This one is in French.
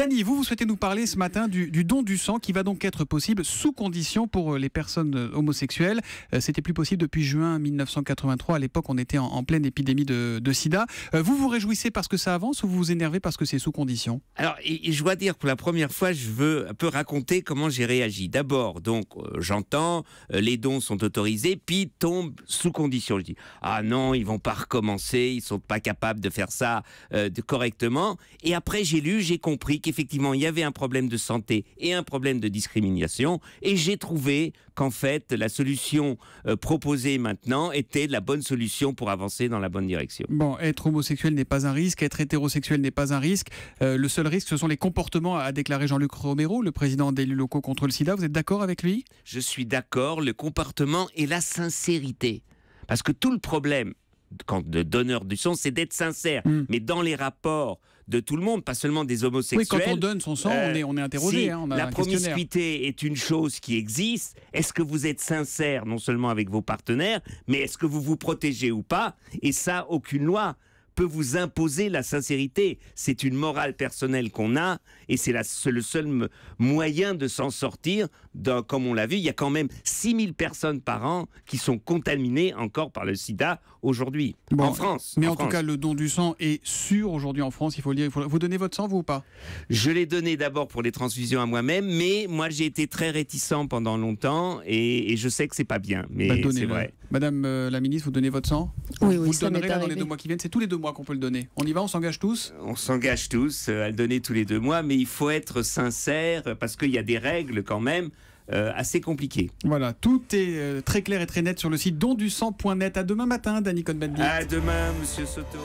Dany, vous, vous souhaitez nous parler ce matin du, don du sang qui va donc être possible sous condition pour euh, les personnes euh, homosexuelles. Euh, c'était plus possible depuis juin 1983. À l'époque, on était en, pleine épidémie de, sida. vous vous réjouissez parce que ça avance ou vous vous énervez parce que c'est sous condition Alors, et, je dois dire, pour la première fois, je veux un peu raconter comment j'ai réagi. D'abord, donc, j'entends, les dons sont autorisés, puis tombent sous condition. Je dis, ah non, ils vont pas recommencer, ils sont pas capables de faire ça correctement. Et après, j'ai lu, j'ai compris qu'il Effectivement, il y avait un problème de santé et un problème de discrimination. Et j'ai trouvé qu'en fait la solution euh, proposée maintenant était la bonne solution pour avancer dans la bonne direction. Bon, être homosexuel n'est pas un risque, être hétérosexuel n'est pas un risque. Euh, le seul risque, ce sont les comportements, a déclaré Jean-Luc Romero, le président des locaux contre le sida. Vous êtes d'accord avec lui Je suis d'accord, le comportement et la sincérité. Parce que tout le problème, quand de donneur du sang, c'est d'être sincère. Hmm. Mais dans les rapports de tout le monde, pas seulement des homosexuels. Oui, quand on donne son sang, on euh, est, interrogé. Hein, la promiscuité est une chose qui existe. Est-ce que vous êtes sincère, non seulement avec vos partenaires, mais est-ce que vous vous protégez ou pas Et ça, aucune loi peut vous imposer la sincérité. C'est une morale personnelle qu'on a et c'est le seul moyen de s'en sortir. comme on l'a vu, il y a quand même 6000 personnes par an qui sont contaminées encore par le sida aujourd'hui en France. Mais en, tout cas, le don du sang est sûr aujourd'hui en France, il faut dire. Vous donnez votre sang, vous ou pas Je l'ai donné d'abord pour les transfusions à moi-même, mais moi j'ai été très réticent pendant longtemps et, je sais que c'est pas bien. Mais bah, c'est vrai. Madame euh, la ministre, vous donnez votre sang Oui, oui, vous le donnerez dans les deux mois qui viennent. C'est tous les deux mois qu'on peut le donner. On y va, on s'engage tous On s'engage tous euh, à le donner tous les deux mois, mais il faut être sincère parce qu'il y a des règles quand même. Euh, assez compliquées. Voilà, tout est euh, très clair et très net sur le site donducent.net À demain matin, Danny Cohn-Bendit. À demain, Monsieur Soto.